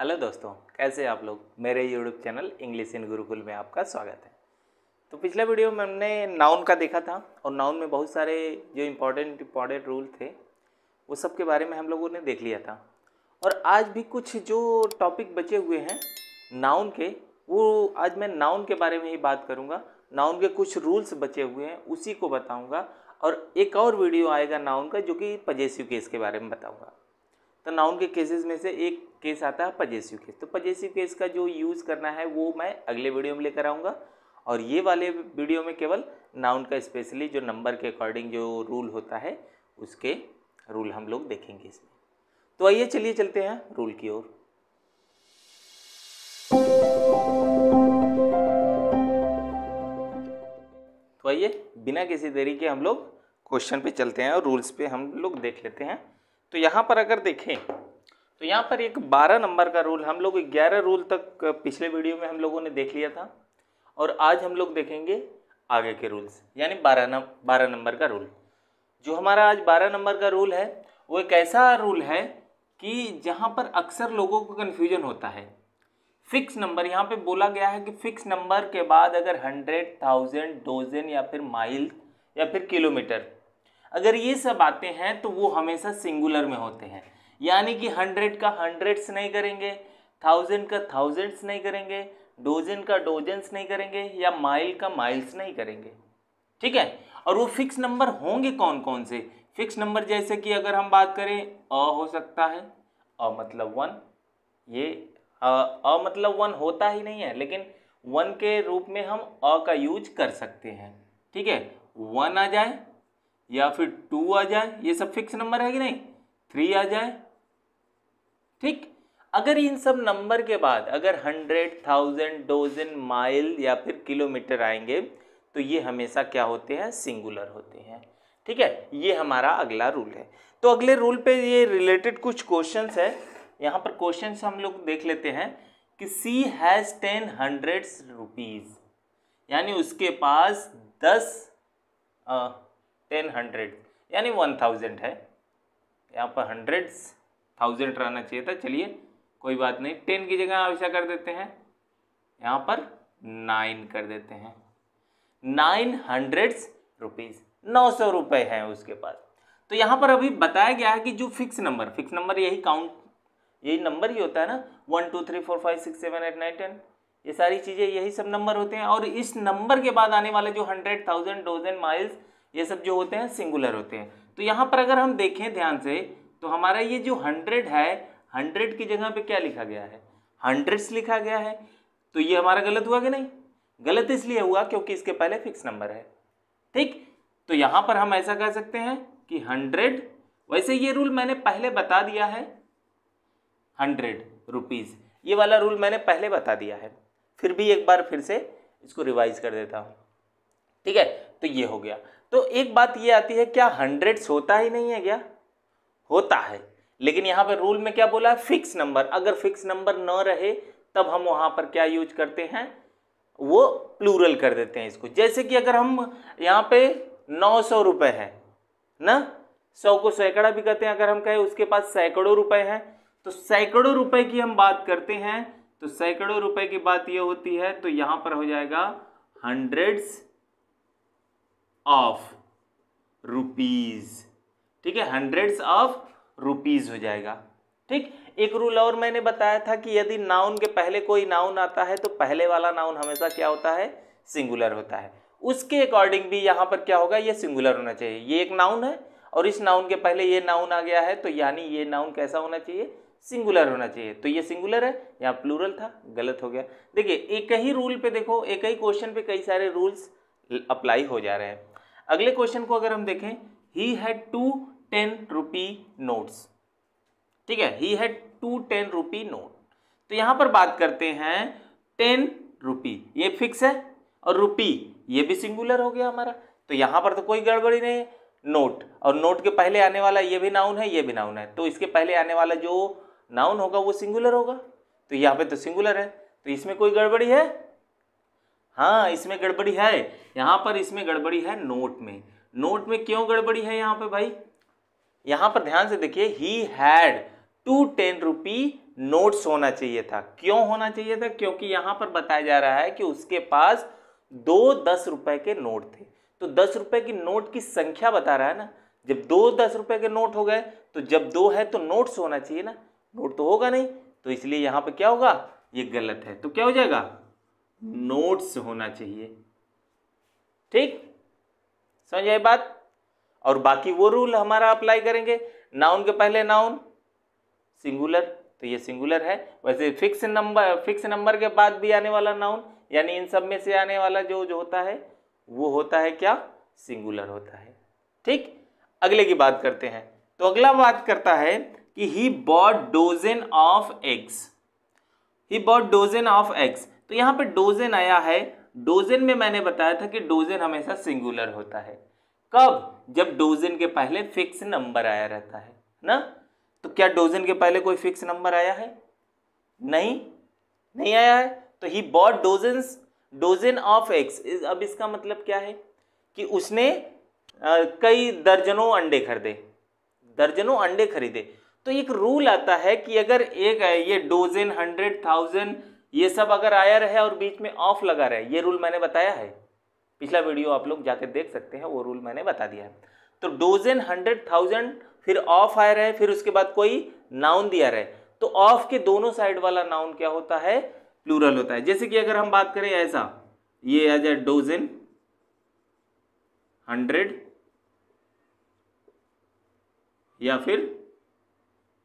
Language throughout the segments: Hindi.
हेलो दोस्तों कैसे आप लोग मेरे YouTube channel English in Gurukul में आपका स्वागत है तो पिछले वीडियो में हमने नाउन का देखा था और नाउन में बहुत सारे जो इम्पोर्टेंट इम्पॉर्टेंट रूल थे वो सब के बारे में हम लोगों ने देख लिया था और आज भी कुछ जो टॉपिक बचे हुए हैं नाउन के वो आज मैं नाउन के बारे में ही बात करूँगा नाउन के कुछ रूल्स बचे हुए हैं उसी को बताऊँगा और एक और वीडियो आएगा नाउन का जो कि पजेसिव केस के बारे में बताऊँगा तो नाउन के केसेस में से एक केस आता है पजेसिव केस तो पजेसिव केस का जो यूज़ करना है वो मैं अगले वीडियो में लेकर आऊँगा और ये वाले वीडियो में केवल नाउन का स्पेशली जो नंबर के अकॉर्डिंग जो रूल होता है उसके रूल हम लोग देखेंगे इसमें तो आइए चलिए चलते हैं रूल की ओर तो आइए बिना किसी देरी के हम लोग क्वेश्चन पे चलते हैं और रूल्स पे हम लोग देख लेते हैं तो यहाँ पर अगर देखें तो यहाँ पर एक 12 नंबर का रूल हम लोग 11 रूल तक पिछले वीडियो में हम लोगों ने देख लिया था और आज हम लोग देखेंगे आगे के रूल्स यानी 12 नम बारह नंबर का रूल जो हमारा आज 12 नंबर का रूल है वो एक ऐसा रूल है कि जहाँ पर अक्सर लोगों को कन्फ्यूजन होता है फिक्स नंबर यहाँ पे बोला गया है कि फिक्स नंबर के बाद अगर हंड्रेड थाउजेंड डोजन या फिर माइल या फिर किलोमीटर अगर ये सब आते हैं तो वो हमेशा सिंगुलर में होते हैं यानी कि हंड्रेड का हंड्रेड्स नहीं करेंगे थाउजेंड का थाउजेंड्स नहीं करेंगे डोजन का डोजेंस नहीं करेंगे या माइल का माइल्स नहीं करेंगे ठीक है और वो फिक्स नंबर होंगे कौन कौन से फिक्स नंबर जैसे कि अगर हम बात करें अ हो सकता है अ मतलब वन ये अ, अ मतलब वन होता ही नहीं है लेकिन वन के रूप में हम अ का यूज कर सकते हैं ठीक है वन आ जाए या फिर टू आ जाए ये सब फिक्स नंबर है कि नहीं थ्री आ जाए ठीक अगर इन सब नंबर के बाद अगर हंड्रेड थाउजेंड डोजन माइल या फिर किलोमीटर आएंगे तो ये हमेशा क्या होते हैं सिंगुलर होते हैं ठीक है ये हमारा अगला रूल है तो अगले रूल पे ये रिलेटेड कुछ क्वेश्चंस है यहाँ पर क्वेश्चंस हम लोग देख लेते हैं कि she has ten hundreds rupees यानी उसके पास दस टेन हंड्रेड यानी वन थाउजेंड है यहाँ पर हंड्रेड्स थाउजेंड रहना चाहिए था चलिए कोई बात नहीं टेन की जगह आप ऐसा कर देते हैं यहाँ पर नाइन कर देते हैं नाइन हंड्रेड्स रुपीज़ नौ सौ रुपये हैं उसके पास तो यहाँ पर अभी बताया गया है कि जो फिक्स नंबर फिक्स नंबर यही काउंट यही नंबर ही होता है ना one two three four five six seven eight nine ten ये सारी चीज़ें यही सब नंबर होते हैं और इस नंबर के बाद आने वाले जो हंड्रेड थाउजेंड डोजेंड माइल्स ये सब जो होते हैं सिंगुलर होते हैं तो यहाँ पर अगर हम देखें ध्यान से तो हमारा ये जो हंड्रेड है हंड्रेड की जगह पे क्या लिखा गया है हंड्रेड्स लिखा गया है तो ये हमारा गलत हुआ कि नहीं गलत इसलिए हुआ क्योंकि इसके पहले फिक्स नंबर है ठीक तो यहाँ पर हम ऐसा कह सकते हैं कि हंड्रेड वैसे ये रूल मैंने पहले बता दिया है हंड्रेड रुपीज़ ये वाला रूल मैंने पहले बता दिया है फिर भी एक बार फिर से इसको रिवाइज कर देता हूँ ठीक है तो ये हो गया तो एक बात ये आती है क्या हंड्रेड्स होता ही नहीं है क्या होता है लेकिन यहाँ पर रूल में क्या बोला है फिक्स नंबर अगर फिक्स नंबर न रहे तब हम वहाँ पर क्या यूज करते हैं वो प्लूरल कर देते हैं इसको जैसे कि अगर हम यहाँ पे नौ सौ रुपये हैं ना सौ को सैकड़ा भी कहते हैं अगर हम कहें उसके पास सैकड़ों रुपए हैं तो सैकड़ों रुपए की हम बात करते हैं तो सैकड़ों रुपए की बात यह होती है तो यहाँ पर हो जाएगा हंड्रेड्स ऑफ रुपीज़ ठीक है हंड्रेड्स ऑफ रुपीज़ हो जाएगा ठीक एक रूल और मैंने बताया था कि यदि नाउन के पहले कोई नाउन आता है तो पहले वाला नाउन हमेशा क्या होता है सिंगुलर होता है उसके अकॉर्डिंग भी यहाँ पर क्या होगा ये सिंगुलर होना चाहिए ये एक नाउन है और इस नाउन के पहले ये नाउन आ गया है तो यानी ये नाउन कैसा होना चाहिए सिंगुलर होना चाहिए तो ये सिंगुलर है या प्लूरल था गलत हो गया देखिए एक ही रूल पे देखो एक ही क्वेश्चन पे कई सारे रूल्स अप्लाई हो जा रहे हैं अगले क्वेश्चन को अगर हम देखें he had two ten rupee notes ठीक है he had two ten rupee note तो यहाँ पर बात करते हैं टेन रुपी ये फिक्स है और रुपी ये भी सिंगुलर हो गया हमारा तो यहाँ पर तो कोई गड़बड़ी नहीं है नोट और नोट के पहले आने वाला ये भी नाउन है ये भी नाउन है तो इसके पहले आने वाला जो नाउन होगा वो सिंगुलर होगा तो यहाँ पे तो सिंगुलर है तो इसमें कोई गड़बड़ी है हाँ इसमें गड़बड़ी है यहाँ पर इसमें गड़बड़ी है नोट में नोट में क्यों गड़बड़ी है यहाँ पर भाई यहां पर ध्यान से देखिए he had two ten rupee notes होना चाहिए था क्यों होना चाहिए था क्योंकि यहां पर बताया जा रहा है कि उसके पास दो दस रुपए के नोट थे तो दस रुपए की नोट की संख्या बता रहा है ना जब दो दस रुपए के नोट हो गए तो जब दो है तो नोट्स होना चाहिए ना नोट तो होगा नहीं तो इसलिए यहां पर क्या होगा ये गलत है तो क्या हो जाएगा नोट्स होना चाहिए ठीक समझ आई बात और बाकी वो रूल हमारा अप्लाई करेंगे नाउन के पहले नाउन सिंगुलर तो ये सिंगुलर है वैसे फिक्स नंबर फिक्स नंबर के बाद भी आने वाला नाउन यानी इन सब में से आने वाला जो जो होता है वो होता है क्या सिंगुलर होता है ठीक अगले की बात करते हैं तो अगला बात करता है कि he bought dozen of eggs he bought dozen of eggs तो यहाँ पे डोजन आया है डोजन में मैंने बताया था कि डोजन हमेशा सिंगुलर होता है कब जब डोजन के पहले फिक्स नंबर आया रहता है ना तो क्या डोजन के पहले कोई फिक्स नंबर आया है नहीं नहीं आया है तो he bought dozen dozen of eggs अब इसका मतलब क्या है कि उसने आ, कई दर्जनों अंडे खरीदे दर्जनों अंडे खरीदे तो एक रूल आता है कि अगर एक ये डोजन हंड्रेड थाउजेंड ये सब अगर आया रहे और बीच में ऑफ लगा रहे ये रूल मैंने बताया है पिछला वीडियो आप लोग जाकर देख सकते हैं वो रूल मैंने बता दिया है तो डोजन हंड्रेड थाउजेंड फिर ऑफ रहा है फिर उसके बाद कोई नाउन दिया रहे तो ऑफ के दोनों साइड वाला नाउन क्या होता है प्लूरल होता है जैसे कि अगर हम बात करें ऐसा ये आ जाए डोजन हंड्रेड या फिर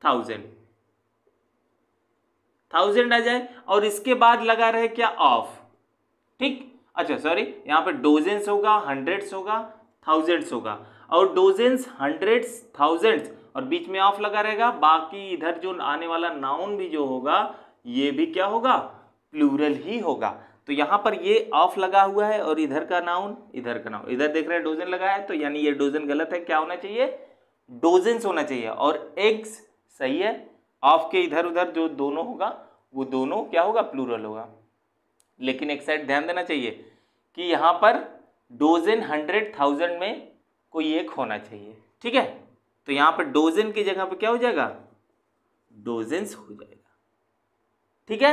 थाउजेंड थाउजेंड आ जाए और इसके बाद लगा रहे क्या ऑफ ठीक अच्छा सॉरी यहाँ पर डोजेंस होगा हंड्रेड्स होगा थाउजेंड्स होगा और डोजेंस हंड्रेड्स थाउजेंड्स और बीच में ऑफ लगा रहेगा बाकी इधर जो आने वाला नाउन भी जो होगा ये भी क्या होगा प्लूरल ही होगा तो यहाँ पर ये ऑफ लगा हुआ है और इधर का नाउन इधर का नाउन इधर देख रहे हैं डोजन लगा है तो यानी ये डोजन गलत है क्या होना चाहिए डोजेंस होना चाहिए और एग्स सही है ऑफ के इधर उधर जो दोनों होगा वो दोनों क्या होगा प्लूरल होगा लेकिन एक साइड ध्यान देना चाहिए कि यहाँ पर डोजन हंड्रेड थाउजेंड में कोई एक होना चाहिए ठीक है तो यहाँ पर डोजन की जगह पर क्या हो जाएगा डोजेंस हो जाएगा ठीक है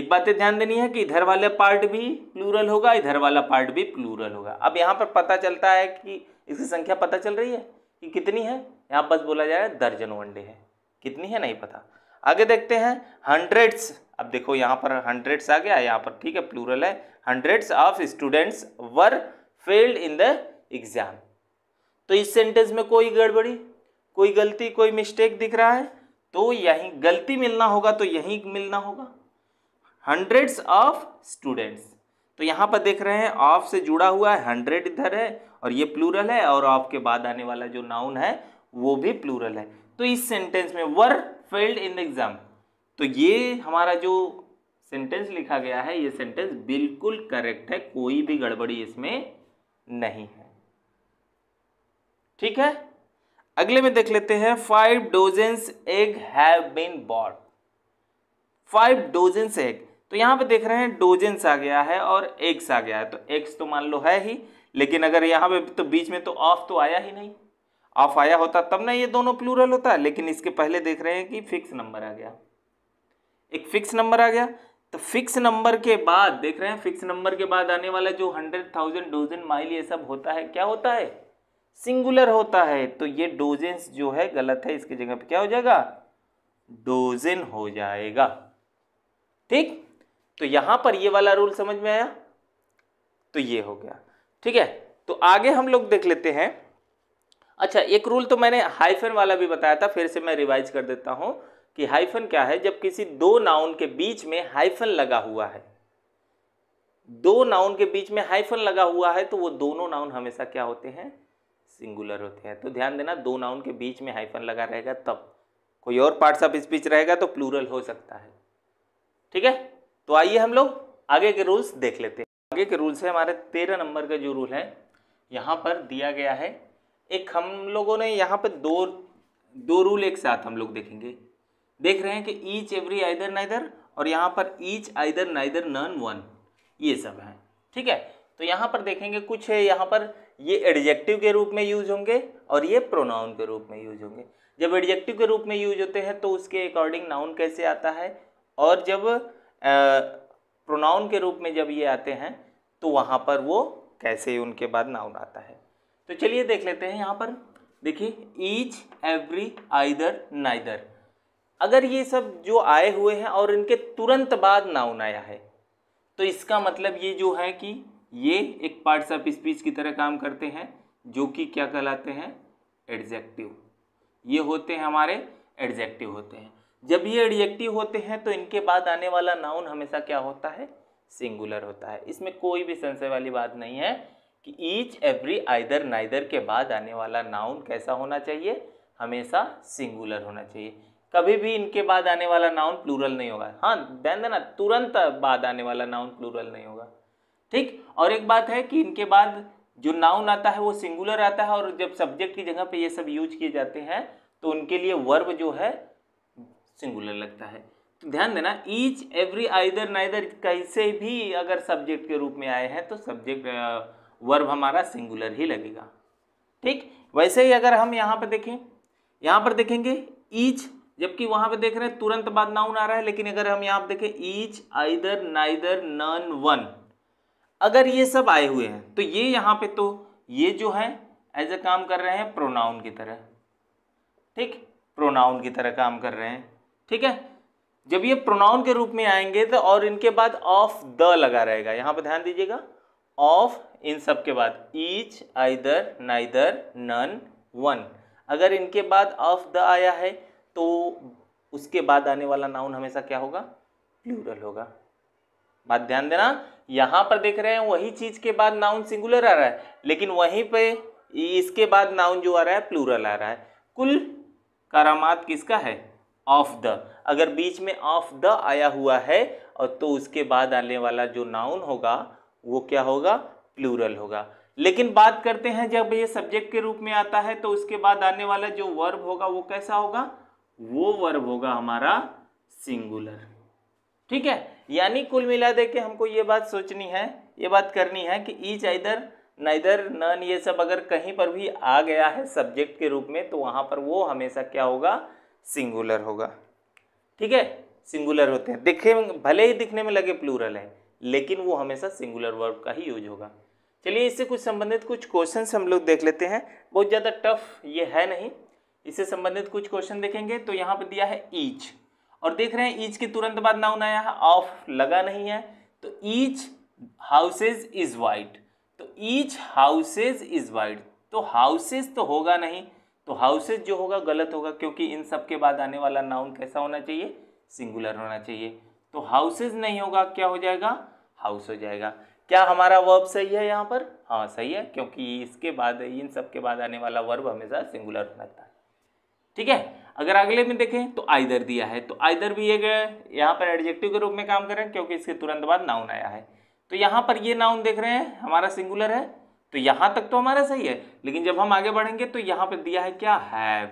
एक बात ध्यान देनी है कि इधर वाला पार्ट भी प्लूरल होगा इधर वाला पार्ट भी प्लूरल होगा अब यहाँ पर पता चलता है कि इसकी संख्या पता चल रही है कि कितनी है यहाँ बस बोला जा रहा है दर्जन वनडे है कितनी है नहीं पता आगे देखते हैं हंड्रेड्स अब देखो यहाँ पर हंड्रेड्स आ गया यहाँ पर ठीक है प्लूरल है hundreds of students were failed in the exam तो इस सेंटेंस में कोई गड़बड़ी कोई गलती कोई मिस्टेक दिख रहा है तो यहीं गलती मिलना होगा तो यहीं मिलना होगा हंड्रेड्स ऑफ स्टूडेंट्स तो यहाँ पर देख रहे हैं ऑफ से जुड़ा हुआ है हंड्रेड इधर है और ये प्लूरल है और ऑफ के बाद आने वाला जो नाउन है वो भी प्लूरल है तो इस सेंटेंस में were failed in the exam तो ये हमारा जो सेंटेंस लिखा गया है ये सेंटेंस बिल्कुल करेक्ट है कोई भी गड़बड़ी इसमें नहीं है ठीक है अगले में देख लेते हैं five dozens egg have been bought five dozens egg तो यहां पे देख रहे हैं डोजेंस आ गया है और एग्स आ गया है तो एग्स तो मान लो है ही लेकिन अगर यहां पे तो बीच में तो ऑफ तो आया ही नहीं ऑफ आया होता तब ना ये दोनों प्लूरल होता लेकिन इसके पहले देख रहे हैं कि फिक्स नंबर आ गया एक फिक्स नंबर आ गया तो फिक्स नंबर के बाद देख रहे हैं फिक्स नंबर के बाद आने वाला जो हंड्रेड थाउजेंड डोजन माइल ये सब होता है क्या होता है सिंगुलर होता है तो ये डोजेंस जो है गलत है इसकी जगह पे क्या हो जाएगा डोजेन हो जाएगा ठीक तो यहां पर ये वाला रूल समझ में आया तो ये हो गया ठीक है तो आगे हम लोग देख लेते हैं अच्छा एक रूल तो मैंने हाइफन वाला भी बताया था फिर से मैं रिवाइज कर देता हूं कि हाइफन क्या है जब किसी दो नाउन के बीच में हाइफन लगा हुआ है दो नाउन के बीच में हाइफन लगा हुआ है तो वो दोनों नाउन हमेशा क्या होते हैं सिंगुलर होते हैं तो ध्यान देना दो नाउन के बीच में हाइफन लगा रहेगा तब कोई और पार्ट्स ऑफ स्पीच रहेगा तो प्लूरल हो सकता है ठीक है तो आइए हम लोग आगे के रूल्स देख लेते हैं आगे के रूल्स है हमारे तेरह नंबर का जो रूल है यहाँ पर दिया गया है एक हम लोगों ने यहाँ पर दो दो रूल एक साथ हम लोग देखेंगे देख रहे हैं कि ईच एवरी आइदर नाइदर और यहाँ पर each either neither none one ये सब हैं ठीक है तो यहाँ पर देखेंगे कुछ है यहाँ पर ये एडजेक्टिव के रूप में यूज होंगे और ये प्रोनाउन के रूप में यूज होंगे जब एडजेक्टिव के रूप में यूज होते हैं तो उसके अकॉर्डिंग नाउन कैसे आता है और जब प्रोनाउन के रूप में जब ये आते हैं तो वहाँ पर वो कैसे उनके बाद नाउन आता है तो चलिए देख लेते हैं यहाँ पर देखिए ईच एवरी आइदर नाइदर अगर ये सब जो आए हुए हैं और इनके तुरंत बाद नाउन आया है तो इसका मतलब ये जो है कि ये एक पार्ट्स ऑफ स्पीच की तरह काम करते हैं जो कि क्या कहलाते हैं एडजेक्टिव ये होते हैं हमारे एडजेक्टिव होते हैं जब ये एडजेक्टिव होते हैं तो इनके बाद आने वाला नाउन हमेशा क्या होता है सिंगुलर होता है इसमें कोई भी संशय वाली बात नहीं है कि ईच एवरी आइदर नाइदर के बाद आने वाला नाउन कैसा होना चाहिए हमेशा सिंगुलर होना चाहिए कभी भी इनके बाद आने वाला नाउन प्लूरल नहीं होगा हाँ ध्यान देना तुरंत बाद आने वाला नाउन प्लूरल नहीं होगा ठीक और एक बात है कि इनके बाद जो नाउन आता है वो सिंगुलर आता है और जब सब्जेक्ट की जगह पे ये सब यूज किए जाते हैं तो उनके लिए वर्ब जो है सिंगुलर लगता है तो ध्यान देना ईच एवरी आइदर नाइदर कैसे भी अगर सब्जेक्ट के रूप में आए हैं तो सब्जेक्ट वर्ब हमारा सिंगुलर ही लगेगा ठीक वैसे ही अगर हम यहाँ पर देखें यहाँ पर देखेंगे ईच जबकि वहां पे देख रहे हैं तुरंत बाद नाउन आ रहा है लेकिन अगर हम यहाँ पे देखें each either neither none one अगर ये सब आए हुए हैं तो ये यहाँ पे तो ये जो है एज अ काम कर रहे हैं प्रोनाउन की तरह ठीक प्रोनाउन की तरह काम कर रहे हैं ठीक है जब ये प्रोनाउन के रूप में आएंगे तो और इनके बाद ऑफ द लगा रहेगा यहाँ पर ध्यान दीजिएगा ऑफ इन सब के बाद each either neither none one अगर इनके बाद ऑफ द आया है तो उसके बाद आने वाला नाउन हमेशा क्या होगा प्लूरल होगा बात ध्यान देना यहाँ पर देख रहे हैं वही चीज़ के बाद नाउन सिंगुलर आ रहा है लेकिन वहीं पे इसके बाद नाउन जो आ रहा है प्लूरल आ रहा है कुल करामात किसका है ऑफ द अगर बीच में ऑफ द आया हुआ है और तो उसके बाद आने वाला जो नाउन होगा वो क्या होगा प्लूरल होगा लेकिन बात करते हैं जब ये सब्जेक्ट के रूप में आता है तो उसके बाद आने वाला जो वर्ब होगा वो कैसा होगा वो वर्ब होगा हमारा सिंगुलर ठीक है यानी कुल मिला दे के हमको ये बात सोचनी है ये बात करनी है कि ईच आइदर नाइदर नन ये सब अगर कहीं पर भी आ गया है सब्जेक्ट के रूप में तो वहाँ पर वो हमेशा क्या होगा सिंगुलर होगा ठीक है सिंगुलर होते हैं दिखे भले ही दिखने में लगे प्लूरल है लेकिन वो हमेशा सिंगुलर वर्ब का ही यूज होगा चलिए इससे कुछ संबंधित कुछ क्वेश्चन हम लोग देख लेते हैं बहुत ज़्यादा टफ ये है नहीं इससे संबंधित कुछ क्वेश्चन देखेंगे तो यहाँ पर दिया है ईच और देख रहे हैं ईच के तुरंत बाद नाउन आया है ऑफ लगा नहीं है तो each houses is white each each houses is white तो हाउसेज तो होगा नहीं तो हाउसेज जो होगा गलत होगा क्योंकि इन सब के बाद आने वाला नाउन कैसा होना चाहिए सिंगुलर होना चाहिए तो हाउसेज नहीं होगा क्या हो जाएगा हाउस हो जाएगा क्या हमारा वर्ब सही है यहाँ पर हाँ सही है क्योंकि इसके बाद इन सब के बाद आने वाला वर्ब हमेशा सिंगुलर होना चाहिए ठीक है अगर अगले में देखें तो आइदर दिया है तो आइदर भी एक यहाँ पर एडजेक्टिव के रूप में काम करें क्योंकि इसके तुरंत बाद नाउन आया है तो यहाँ पर ये नाउन देख रहे हैं हमारा सिंगुलर है तो यहाँ तक तो हमारा सही है लेकिन जब हम आगे बढ़ेंगे तो यहाँ पर दिया है क्या हैव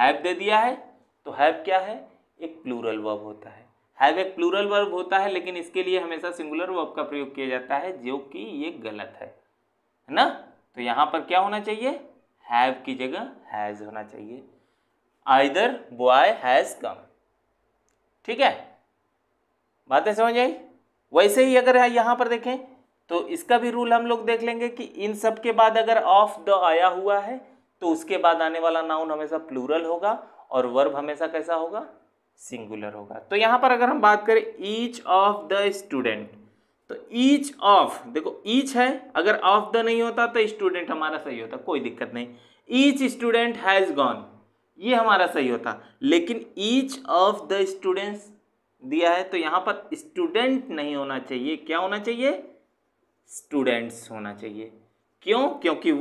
हैव दे दिया है तो हैव क्या है एक प्लूरल वर्ब होता है हैव एक प्लूरल वर्ब होता है लेकिन इसके लिए हमेशा सिंगुलर वर्ब का प्रयोग किया जाता है जो कि ये गलत है है ना तो यहाँ पर क्या होना चाहिए हैव की जगह हैज़ होना चाहिए आइदर बॉय हैज़ कम ठीक है बातें समझ आई वैसे ही अगर यहाँ पर देखें तो इसका भी रूल हम लोग देख लेंगे कि इन सब के बाद अगर ऑफ द आया हुआ है तो उसके बाद आने वाला नाउन हमेशा प्लूरल होगा और वर्ब हमेशा कैसा होगा सिंगुलर होगा तो यहाँ पर अगर हम बात करें ईच ऑफ द स्टूडेंट तो ईच ऑफ देखो ईच है अगर ऑफ द नहीं होता तो स्टूडेंट हमारा सही होता कोई दिक्कत नहीं ईच स्टूडेंट हैज़ गॉन ये हमारा सही होता लेकिन ईच ऑफ द स्टूडेंट्स दिया है तो यहाँ पर स्टूडेंट नहीं होना चाहिए क्या होना चाहिए स्टूडेंट्स होना चाहिए क्यों क्योंकि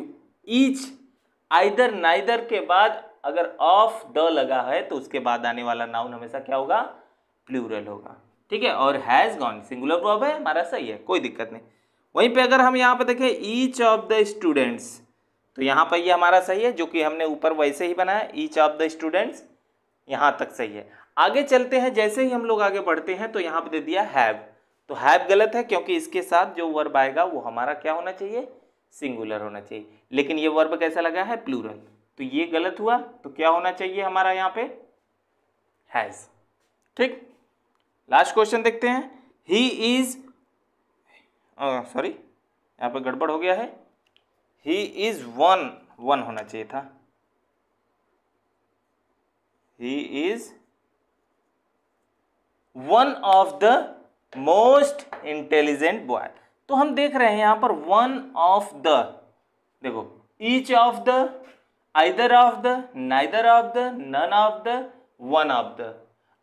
ईच आइदर नाइदर के बाद अगर ऑफ द लगा है तो उसके बाद आने वाला नाउन हमेशा क्या होगा प्लूरल होगा ठीक है और हैज़ गॉन सिंगुलर प्रॉब है हमारा सही है कोई दिक्कत नहीं वहीं पे अगर हम यहाँ पर देखें ईच ऑफ द स्टूडेंट्स तो यहाँ पर ये हमारा सही है जो कि हमने ऊपर वैसे ही बनाया ईच ऑफ द स्टूडेंट्स यहाँ तक सही है आगे चलते हैं जैसे ही हम लोग आगे बढ़ते हैं तो यहाँ पर दे दिया हैव तो हैव गलत है क्योंकि इसके साथ जो वर्ब आएगा वो हमारा क्या होना चाहिए सिंगुलर होना चाहिए लेकिन ये वर्ब कैसा लगा है प्लूरल तो ये गलत हुआ तो क्या होना चाहिए हमारा यहाँ पे हैज़ ठीक लास्ट क्वेश्चन देखते हैं ही इज़ सॉरी यहाँ पर गड़बड़ हो गया है ही इज़ वन वन होना चाहिए था he is one of the most intelligent boy तो हम देख रहे हैं यहां पर वन ऑफ द देखो each of the either of the neither of the none of the one of the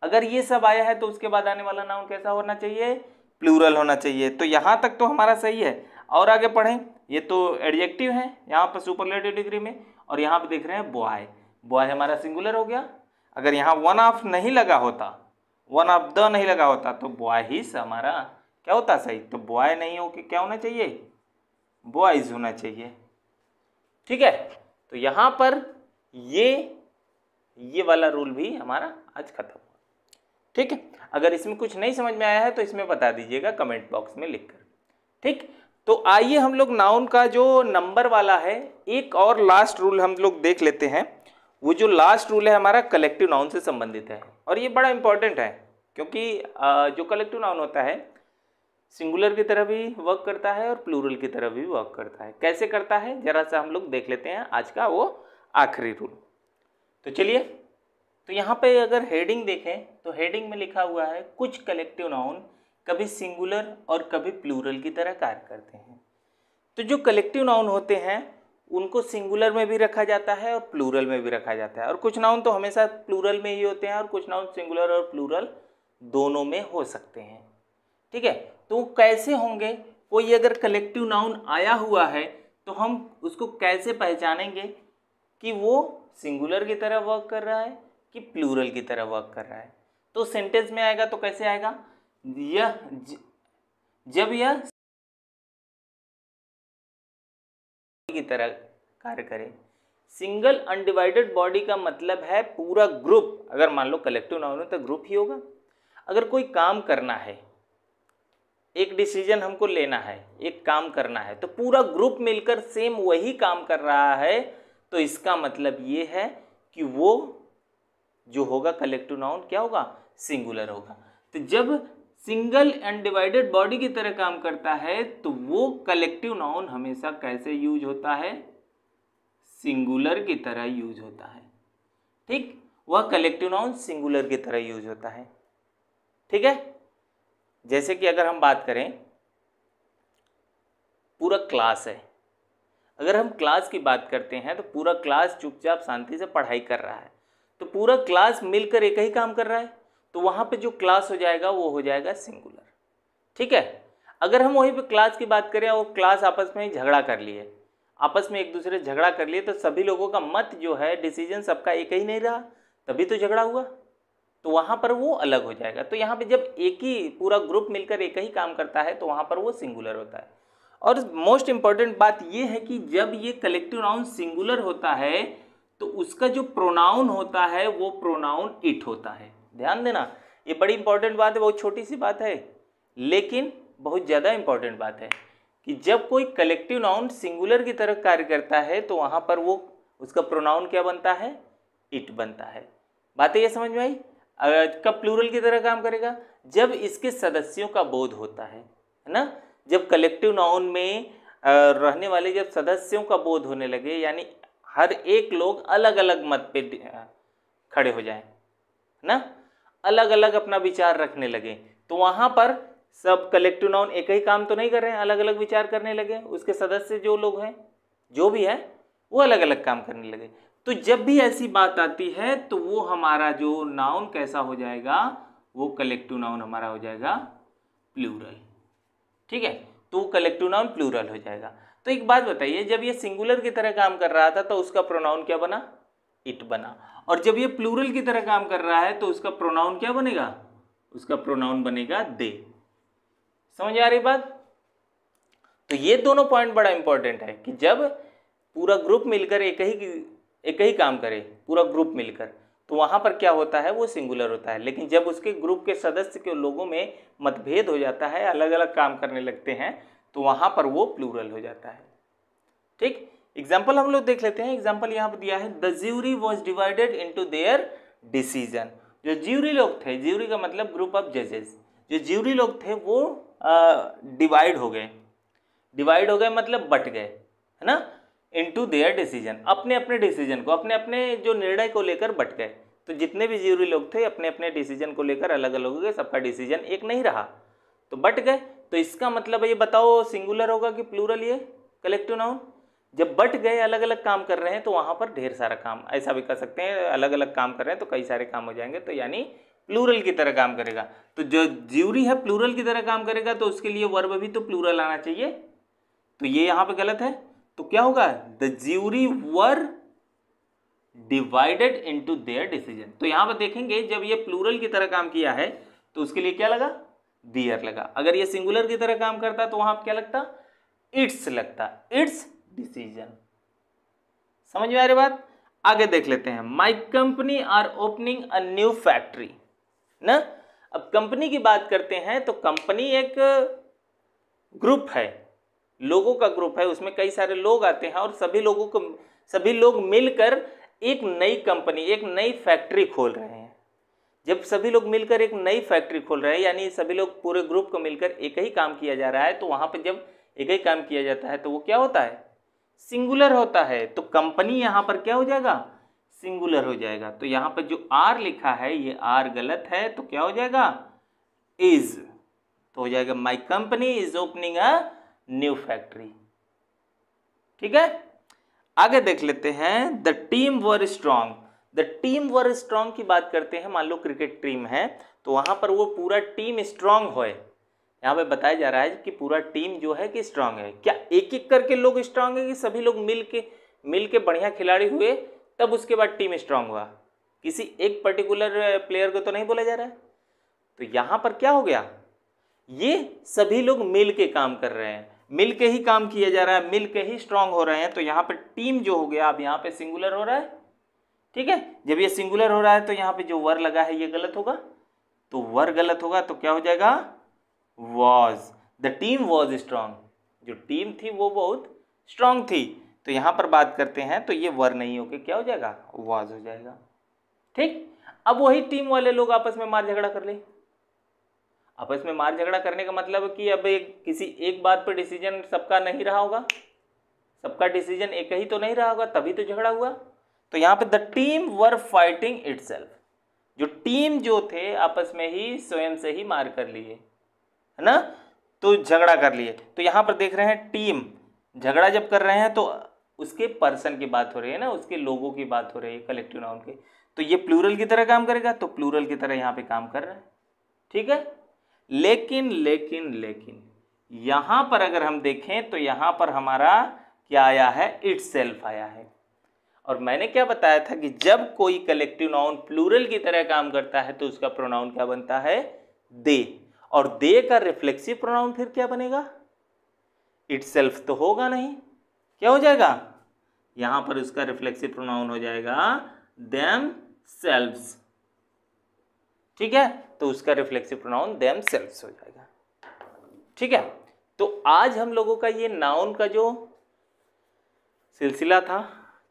अगर ये सब आया है तो उसके बाद आने वाला नाउन कैसा होना चाहिए प्लूरल होना चाहिए तो यहां तक तो हमारा सही है और आगे पढ़ें ये तो एडजेक्टिव है यहाँ पर सुपरलेटिव डिग्री में और यहाँ पर देख रहे हैं बॉय बॉय हमारा सिंगुलर हो गया अगर यहाँ वन ऑफ नहीं लगा होता वन ऑफ द नहीं लगा होता तो बॉय ही हमारा क्या होता सही तो बॉय नहीं हो के क्या होना चाहिए बॉयज होना चाहिए ठीक है तो यहाँ पर ये ये वाला रूल भी हमारा आज खत्म हुआ ठीक है अगर इसमें कुछ नहीं समझ में आया है तो इसमें बता दीजिएगा कमेंट बॉक्स में लिखकर ठीक तो आइए हम लोग नाउन का जो नंबर वाला है एक और लास्ट रूल हम लोग देख लेते हैं वो जो लास्ट रूल है हमारा कलेक्टिव नाउन से संबंधित है और ये बड़ा इंपॉर्टेंट है क्योंकि जो कलेक्टिव नाउन होता है सिंगुलर की तरह भी वर्क करता है और प्लूरल की तरह भी वर्क करता है कैसे करता है ज़रा सा हम लोग देख लेते हैं आज का वो आखिरी रूल तो चलिए तो यहाँ पे अगर हेडिंग देखें तो हेडिंग में लिखा हुआ है कुछ कलेक्टिव नाउन कभी सिंगुलर और कभी प्लूरल की तरह कार्य करते हैं तो जो कलेक्टिव नाउन होते हैं उनको सिंगुलर में भी रखा जाता है और प्लूरल में भी रखा जाता है और कुछ नाउन तो हमेशा प्लूरल में ही होते हैं और कुछ नाउन सिंगुलर और प्लूरल दोनों में हो सकते हैं ठीक है तो कैसे होंगे कोई अगर कलेक्टिव नाउन आया हुआ है तो हम उसको कैसे पहचानेंगे कि वो सिंगुलर की तरह वर्क कर रहा है कि प्लूरल की तरह वर्क कर रहा है तो सेंटेंस में आएगा तो कैसे आएगा यह जब यह की तरह कार्य करे सिंगल अनडिवाइडेड बॉडी का मतलब है पूरा ग्रुप अगर मान लो कलेक्टिव नाउन हो तो ग्रुप ही होगा अगर कोई काम करना है एक डिसीजन हमको लेना है एक काम करना है तो पूरा ग्रुप मिलकर सेम वही काम कर रहा है तो इसका मतलब ये है कि वो जो होगा कलेक्टिव नाउन क्या होगा सिंगुलर होगा तो जब सिंगल अनडिवाइडेड बॉडी की तरह काम करता है तो वो कलेक्टिव नाउन हमेशा कैसे यूज होता है सिंगुलर की तरह यूज होता है ठीक वह कलेक्टिव नाउन सिंगुलर की तरह यूज होता है ठीक है जैसे कि अगर हम बात करें पूरा क्लास है अगर हम क्लास की बात करते हैं तो पूरा क्लास चुपचाप शांति से पढ़ाई कर रहा है तो पूरा क्लास मिलकर एक ही काम कर रहा है तो वहाँ पे जो क्लास हो जाएगा वो हो जाएगा सिंगुलर ठीक है अगर हम वहीं पे क्लास की बात करें और क्लास आपस में झगड़ा कर लिए आपस में एक दूसरे झगड़ा कर लिए तो सभी लोगों का मत जो है डिसीजन सबका एक ही नहीं रहा तभी तो झगड़ा हुआ तो वहाँ पर वो अलग हो जाएगा तो यहाँ पे जब एक ही पूरा ग्रुप मिलकर एक ही काम करता है तो वहाँ पर वो सिंगुलर होता है और मोस्ट इम्पॉर्टेंट बात ये है कि जब ये कलेक्टिव नाउन सिंगुलर होता है तो उसका जो प्रोनाउन होता है वो प्रोनाउन इट होता है ध्यान देना ये बड़ी इंपॉर्टेंट बात है बहुत छोटी सी बात है लेकिन बहुत ज़्यादा इंपॉर्टेंट बात है कि जब कोई कलेक्टिव नाउन सिंगुलर की तरह कार्य करता है तो वहाँ पर वो उसका प्रोनाउन क्या बनता है इट बनता है बातें ये समझ में आई कब प्लूरल की तरह काम करेगा जब इसके सदस्यों का बोध होता है है ना जब कलेक्टिव नाउन में रहने वाले जब सदस्यों का बोध होने लगे यानी हर एक लोग अलग अलग मत पे खड़े हो जाएं है ना अलग अलग अपना विचार रखने लगे तो वहाँ पर सब कलेक्टिव नाउन एक ही काम तो नहीं कर रहे हैं अलग अलग विचार करने लगे उसके सदस्य जो लोग हैं जो भी है वो अलग अलग काम करने लगे तो जब भी ऐसी बात आती है तो वो हमारा जो नाउन कैसा हो जाएगा वो कलेक्टिव नाउन हमारा हो जाएगा प्लूरल ठीक है तो कलेक्टिव नाउन प्लूरल हो जाएगा तो एक बात बताइए जब ये सिंगुलर की तरह काम कर रहा था तो उसका प्रोनाउन क्या बना इट बना और जब ये प्लूरल की तरह काम कर रहा है तो उसका प्रोनाउन क्या बनेगा उसका प्रोनाउन बनेगा दे समझ आ रही बात तो ये दोनों पॉइंट बड़ा इंपॉर्टेंट है कि जब पूरा ग्रुप मिलकर एक ही एक ही काम करे पूरा ग्रुप मिलकर तो वहां पर क्या होता है वो सिंगुलर होता है लेकिन जब उसके ग्रुप के सदस्य के लोगों में मतभेद हो जाता है अलग अलग काम करने लगते हैं तो वहां पर वो प्लूरल हो जाता है ठीक एग्जाम्पल हम लोग देख लेते हैं एग्जाम्पल यहाँ पर दिया है the jury was divided into their decision जो ज्यूरी लोग थे ज्यूरी का मतलब ग्रुप ऑफ जजेस जो ज्यूरी लोग थे वो डिवाइड हो गए डिवाइड हो गए मतलब बट गए है ना इंटू देयर डिसीजन अपने अपने डिसीजन को अपने अपने जो निर्णय को लेकर बट गए तो जितने भी ज्यूरी लोग थे अपने अपने डिसीजन को लेकर अलग अलग हो गए सबका डिसीजन एक नहीं रहा तो बट गए तो इसका मतलब ये बताओ सिंगुलर होगा कि प्लूरल ये कलेक्टिव नाउन जब बट गए अलग अलग काम कर रहे हैं तो वहाँ पर ढेर सारा काम ऐसा भी कर सकते हैं अलग अलग काम कर रहे हैं तो कई सारे काम हो जाएंगे तो यानी प्लूरल की तरह काम करेगा तो जो ज्यूरी है प्लूरल की तरह काम करेगा तो उसके लिए वर्ब भी तो प्लूरल आना चाहिए तो ये यहाँ पर गलत है तो क्या होगा the jury were divided into their decision तो यहाँ पर देखेंगे जब ये प्लूरल की तरह काम किया है तो उसके लिए क्या लगा दियर लगा अगर ये सिंगुलर की तरह काम करता तो वहाँ क्या लगता इट्स लगता इट्स डिसीजन समझ में आ रही बात आगे देख लेते हैं my company are opening a new factory ना अब कंपनी की बात करते हैं तो कंपनी एक ग्रुप है लोगों का ग्रुप है उसमें कई सारे लोग आते हैं और सभी लोगों को सभी लोग मिलकर एक नई कंपनी एक नई फैक्ट्री खोल रहे हैं जब सभी लोग मिलकर एक नई फैक्ट्री खोल रहे हैं यानी सभी लोग पूरे ग्रुप को मिलकर एक ही काम किया जा रहा है तो वहाँ पर जब एक ही काम किया जाता है तो वो क्या होता है सिंगुलर होता है तो कंपनी यहाँ पर क्या हो जाएगा सिंगुलर हो जाएगा तो यहाँ पर जो आर लिखा है ये आर गलत है तो क्या हो जाएगा इज तो हो जाएगा my company is opening a new factory ठीक है आगे देख लेते हैं the team were strong the team were strong की बात करते हैं मान लो क्रिकेट टीम है तो वहां पर वो पूरा टीम स्ट्रांग होए यहाँ पे बताया जा रहा है कि पूरा टीम जो है कि स्ट्रांग है क्या एक एक करके लोग स्ट्रांग है कि सभी लोग मिल के मिल के बढ़िया खिलाड़ी हुए तब उसके बाद टीम स्ट्रांग हुआ किसी एक पर्टिकुलर प्लेयर को तो नहीं बोला जा रहा है तो यहाँ पर क्या हो गया ये सभी लोग मिल के काम कर रहे हैं मिल के ही काम किया जा रहा है मिल के ही स्ट्रांग हो रहे हैं तो यहाँ पर टीम जो हो गया अब यहाँ पर सिंगुलर हो रहा है ठीक है जब ये सिंगुलर हो रहा है तो यहाँ पर जो वर लगा है ये गलत होगा तो वर गलत होगा तो क्या हो जाएगा was the team was strong जो टीम थी वो बहुत स्ट्रांग थी तो यहाँ पर बात करते हैं तो ये वर नहीं होके क्या हो जाएगा वॉज हो जाएगा ठीक अब वही टीम वाले लोग आपस में मार झगड़ा कर ले आपस में मार झगड़ा करने का मतलब कि अब एक किसी एक बात पर डिसीजन सबका नहीं रहा होगा सबका डिसीजन एक ही तो नहीं रहा होगा तभी तो झगड़ा हुआ तो यहाँ पे the team were fighting it जो टीम जो थे आपस में ही स्वयं से ही मार कर लिए है ना तो झगड़ा कर लिए तो यहाँ पर देख रहे हैं टीम झगड़ा जब कर रहे हैं तो उसके पर्सन की बात हो रही है ना उसके लोगों की बात हो रही है कलेक्टिव नाउन के तो ये प्लूरल की तरह काम करेगा तो प्लूरल की तरह यहाँ पे काम कर रहा है ठीक है लेकिन लेकिन लेकिन यहाँ पर अगर हम देखें तो यहाँ पर हमारा क्या आया है इट आया है और मैंने क्या बताया था कि जब कोई कलेक्टिव नाउन प्लूरल की तरह काम करता है तो उसका प्रोनाउन क्या बनता है दे और दे का रिफ्लेक्सिव प्रोनाउन फिर क्या बनेगा इट तो होगा नहीं क्या हो जाएगा यहां पर उसका रिफ्लेक्सिव प्रोनाउन हो जाएगा देम सेल्व्स ठीक है तो उसका रिफ्लेक्सिव प्रोनाउन देम सेल्फ हो जाएगा ठीक है तो आज हम लोगों का ये नाउन का जो सिलसिला था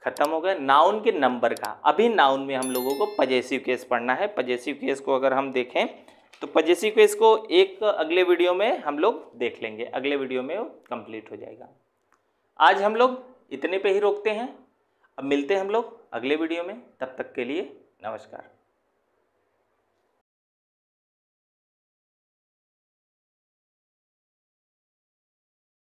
खत्म हो गया नाउन के नंबर का अभी नाउन में हम लोगों को पजेसिव केस पढ़ना है पजेसिव केस को अगर हम देखें तो पजेसी को इसको एक अगले वीडियो में हम लोग देख लेंगे अगले वीडियो में कंप्लीट हो जाएगा आज हम लोग इतने पे ही रोकते हैं अब मिलते हैं हम लोग अगले वीडियो में तब तक के लिए नमस्कार